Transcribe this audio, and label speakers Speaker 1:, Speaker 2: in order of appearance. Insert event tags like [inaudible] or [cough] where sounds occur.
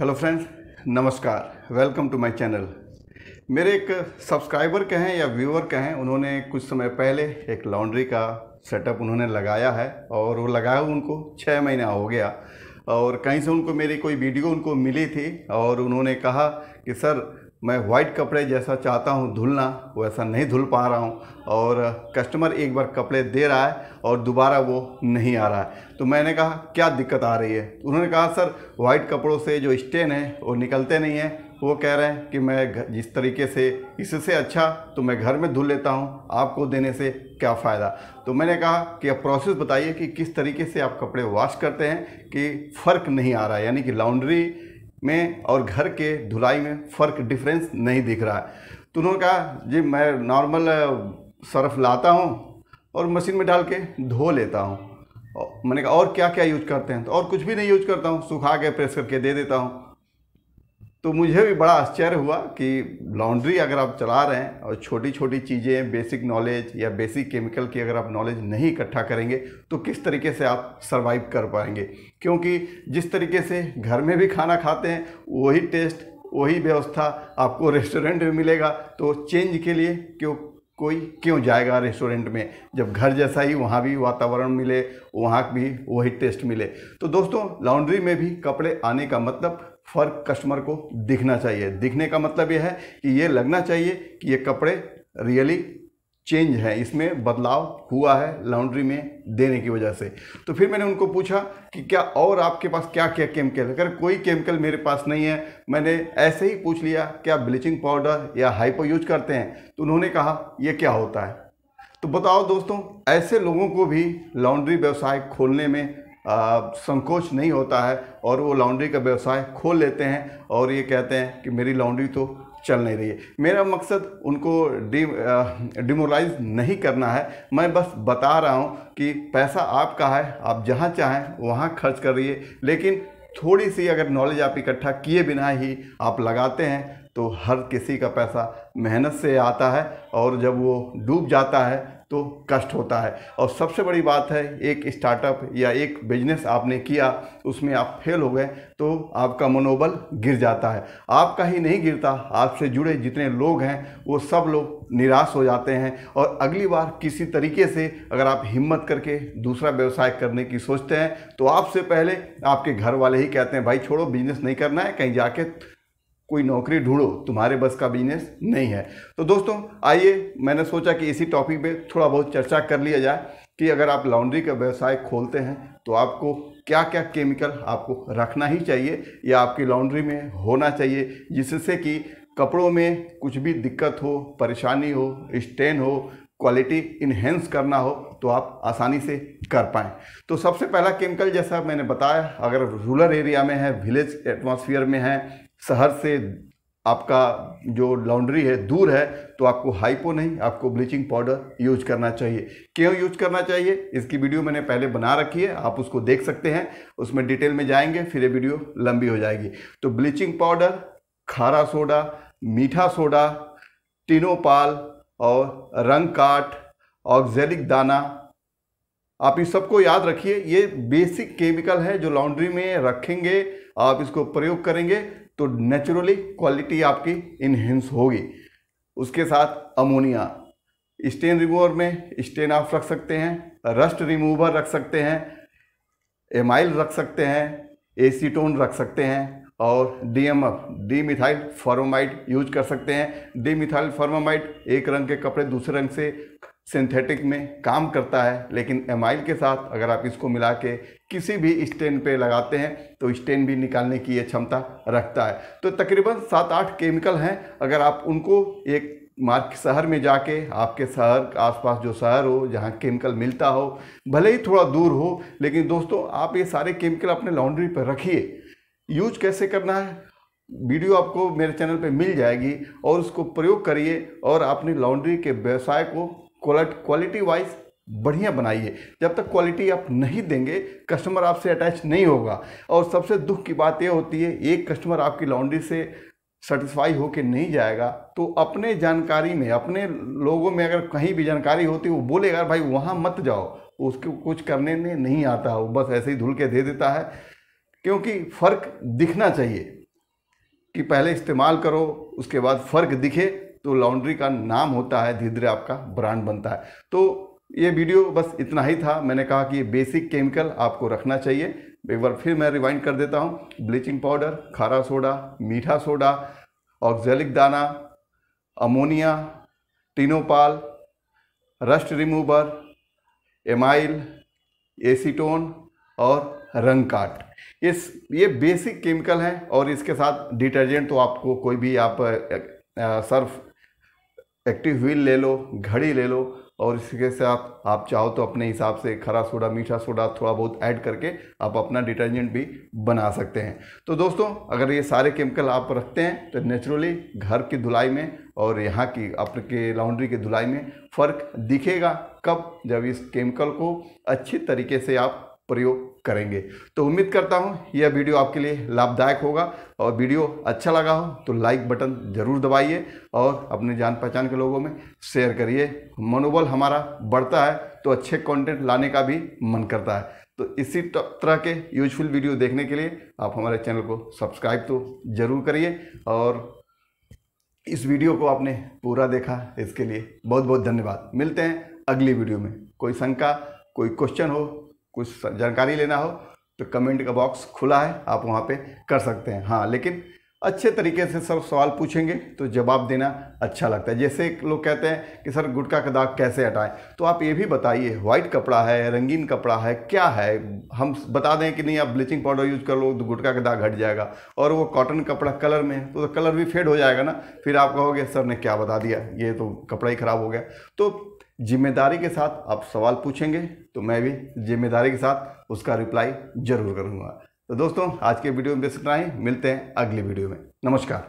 Speaker 1: hello friends नमस्कार welcome to my channel मेरे एक सब्सक्राइबर कहें या व्यूअर कहें उन्होंने कुछ समय पहले एक लॉन्ड्री का सेटअप उन्होंने लगाया है और वो लगाया उनको छः महीना हो गया और कहीं से उनको मेरी कोई वीडियो उनको मिली थी और उन्होंने कहा कि सर मैं वाइट कपड़े जैसा चाहता हूँ धुलना वैसा नहीं धुल पा रहा हूँ और कस्टमर एक बार कपड़े दे रहा है और दोबारा वो नहीं आ रहा है तो मैंने कहा क्या दिक्कत आ रही है उन्होंने कहा सर वाइट कपड़ों से जो स्टेन है वो निकलते नहीं हैं वो कह रहे हैं कि मैं जिस तरीके से इससे अच्छा तो मैं घर में धुल लेता हूँ आपको देने से क्या फ़ायदा तो मैंने कहा कि आप प्रोसेस बताइए कि किस तरीके से आप कपड़े वॉश करते हैं कि फ़र्क नहीं आ रहा है यानी कि लॉन्ड्री में और घर के धुलाई में फ़र्क डिफरेंस नहीं दिख रहा है तो उन्होंने कहा जी मैं नॉर्मल सर्फ लाता हूँ और मशीन में डाल के धो लेता हूँ मैंने कहा और क्या क्या यूज करते हैं तो और कुछ भी नहीं यूज करता हूँ सुखा के प्रेस करके दे देता हूँ तो मुझे भी बड़ा आश्चर्य हुआ कि लॉन्ड्री अगर आप चला रहे हैं और छोटी छोटी चीज़ें बेसिक नॉलेज या बेसिक केमिकल की अगर आप नॉलेज नहीं इकट्ठा करेंगे तो किस तरीके से आप सर्वाइव कर पाएंगे क्योंकि जिस तरीके से घर में भी खाना खाते हैं वही टेस्ट वही व्यवस्था आपको रेस्टोरेंट [laughs] में मिलेगा तो चेंज के लिए क्यों कोई क्यों जाएगा रेस्टोरेंट में जब घर जैसा ही वहाँ भी वातावरण मिले वहाँ भी वही टेस्ट मिले तो दोस्तों लॉन्ड्री में भी कपड़े आने का मतलब फ़र्क कस्टमर को दिखना चाहिए दिखने का मतलब यह है कि ये लगना चाहिए कि ये कपड़े रियली चेंज है इसमें बदलाव हुआ है लॉन्ड्री में देने की वजह से तो फिर मैंने उनको पूछा कि क्या और आपके पास क्या क्या केमिकल अगर कोई केमिकल मेरे पास नहीं है मैंने ऐसे ही पूछ लिया क्या ब्लीचिंग पाउडर या हाइपो यूज करते हैं तो उन्होंने कहा यह क्या होता है तो बताओ दोस्तों ऐसे लोगों को भी लॉन्ड्री व्यवसाय खोलने में संकोच नहीं होता है और वो लॉन्ड्री का व्यवसाय खोल लेते हैं और ये कहते हैं कि मेरी लॉन्ड्री तो चल नहीं रही है मेरा मकसद उनको डी डिमोलाइज नहीं करना है मैं बस बता रहा हूँ कि पैसा आपका है आप जहाँ चाहें वहाँ खर्च कर करिए लेकिन थोड़ी सी अगर नॉलेज आप इकट्ठा किए बिना ही आप लगाते हैं तो हर किसी का पैसा मेहनत से आता है और जब वो डूब जाता है तो कष्ट होता है और सबसे बड़ी बात है एक स्टार्टअप या एक बिजनेस आपने किया उसमें आप फेल हो गए तो आपका मनोबल गिर जाता है आपका ही नहीं गिरता आपसे जुड़े जितने लोग हैं वो सब लोग निराश हो जाते हैं और अगली बार किसी तरीके से अगर आप हिम्मत करके दूसरा व्यवसाय करने की सोचते हैं तो आपसे पहले आपके घर वाले ही कहते हैं भाई छोड़ो बिजनेस नहीं करना है कहीं जाके कोई नौकरी ढूंढो तुम्हारे बस का बिजनेस नहीं है तो दोस्तों आइए मैंने सोचा कि इसी टॉपिक पे थोड़ा बहुत चर्चा कर लिया जाए कि अगर आप लॉन्ड्री का व्यवसाय खोलते हैं तो आपको क्या क्या केमिकल आपको रखना ही चाहिए या आपकी लॉन्ड्री में होना चाहिए जिससे कि कपड़ों में कुछ भी दिक्कत हो परेशानी हो स्टेन हो क्वालिटी इन्हेंस करना हो तो आप आसानी से कर पाएँ तो सबसे पहला केमिकल जैसा मैंने बताया अगर रूरल एरिया में है विलेज एटमॉस्फेयर में है शहर से आपका जो लॉन्ड्री है दूर है तो आपको हाइपो नहीं आपको ब्लीचिंग पाउडर यूज करना चाहिए क्यों यूज करना चाहिए इसकी वीडियो मैंने पहले बना रखी है आप उसको देख सकते हैं उसमें डिटेल में जाएंगे फिर ये वीडियो लंबी हो जाएगी तो ब्लीचिंग पाउडर खारा सोडा मीठा सोडा टिनोपाल और रंग काट ऑक्जेलिक दाना आप इस सबको याद रखिए ये बेसिक केमिकल है जो लॉन्ड्री में रखेंगे आप इसको प्रयोग करेंगे तो नेचुरली क्वालिटी आपकी इनहेंस होगी उसके साथ अमोनिया स्टेन रिमूवर में स्टेन ऑफ रख सकते हैं रस्ट रिमूवर रख सकते हैं एमाइल रख सकते हैं एसीटोन रख सकते हैं और D M F di methyl formamide use कर सकते हैं डी मिथाइल फॉर्माइड एक रंग के कपड़े दूसरे रंग से सिंथेटिक में काम करता है लेकिन एमाइल के साथ अगर आप इसको मिला के किसी भी स्टेन पे लगाते हैं तो स्टेन भी निकालने की ये क्षमता रखता है तो तकरीबन सात आठ केमिकल हैं अगर आप उनको एक मार्क शहर में जाके आपके शहर आसपास जो शहर हो जहाँ केमिकल मिलता हो भले ही थोड़ा दूर हो लेकिन दोस्तों आप ये सारे केमिकल अपने लॉन्ड्री पर रखिए यूज कैसे करना है वीडियो आपको मेरे चैनल पे मिल जाएगी और उसको प्रयोग करिए और अपनी लॉन्ड्री के व्यवसाय को क्वालिटी वाइज बढ़िया बनाइए जब तक क्वालिटी आप नहीं देंगे कस्टमर आपसे अटैच नहीं होगा और सबसे दुख की बात यह होती है एक कस्टमर आपकी लॉन्ड्री से सेटिस्फाई होके नहीं जाएगा तो अपने जानकारी में अपने लोगों में अगर कहीं भी जानकारी होती वो बोलेगा भाई वहाँ मत जाओ उसको कुछ करने में नहीं आता वो बस ऐसे ही धुल के दे देता है क्योंकि फ़र्क दिखना चाहिए कि पहले इस्तेमाल करो उसके बाद फ़र्क दिखे तो लॉन्ड्री का नाम होता है धीरे धीरे आपका ब्रांड बनता है तो ये वीडियो बस इतना ही था मैंने कहा कि ये बेसिक केमिकल आपको रखना चाहिए एक बार फिर मैं रिवाइंड कर देता हूँ ब्लीचिंग पाउडर खारा सोडा मीठा सोडा ऑक्जेलिक दाना ammonia Tinopal rust remover amyl acetone और रंग काट इस ये बेसिक केमिकल हैं और इसके साथ डिटर्जेंट तो आपको कोई भी आप सर्फ एक्टिव व्हील ले लो घड़ी ले लो और इसके साथ आप चाहो तो अपने हिसाब से खरा सोडा मीठा सोडा थोड़ा बहुत ऐड करके आप अपना डिटर्जेंट भी बना सकते हैं तो दोस्तों अगर ये सारे केमिकल आप रखते हैं तो नेचुरली घर की धुलाई में और यहाँ की आपके लॉन्ड्री की धुलाई में फ़र्क दिखेगा कब जब इस केमिकल को अच्छी तरीके से आप प्रयोग करेंगे तो उम्मीद करता हूँ यह वीडियो आपके लिए लाभदायक होगा और वीडियो अच्छा लगा हो तो लाइक बटन ज़रूर दबाइए और अपने जान पहचान के लोगों में शेयर करिए मनोबल हमारा बढ़ता है तो अच्छे कंटेंट लाने का भी मन करता है तो इसी तरह के यूजफुल वीडियो देखने के लिए आप हमारे चैनल को सब्सक्राइब तो ज़रूर करिए और इस वीडियो को आपने पूरा देखा इसके लिए बहुत बहुत धन्यवाद मिलते हैं अगली वीडियो में कोई शंका कोई क्वेश्चन हो कुछ जानकारी लेना हो तो कमेंट का बॉक्स खुला है आप वहाँ पे कर सकते हैं हाँ लेकिन अच्छे तरीके से सर सवाल पूछेंगे तो जवाब देना अच्छा लगता है जैसे लोग कहते हैं कि सर गुटका का दाग कैसे हटाएं तो आप ये भी बताइए व्हाइट कपड़ा है रंगीन कपड़ा है क्या है हम बता दें कि नहीं आप ब्लीचिंग पाउडर यूज कर लो तो गुटका का दाग हट जाएगा और वो कॉटन कपड़ा कलर में है तो, तो कलर भी फेड हो जाएगा ना फिर आप कहोगे सर ने क्या बता दिया ये तो कपड़ा ही खराब हो गया तो जिम्मेदारी के साथ आप सवाल पूछेंगे तो मैं भी जिम्मेदारी के साथ उसका रिप्लाई ज़रूर करूँगा तो दोस्तों आज के वीडियो में बस ही मिलते हैं अगले वीडियो में नमस्कार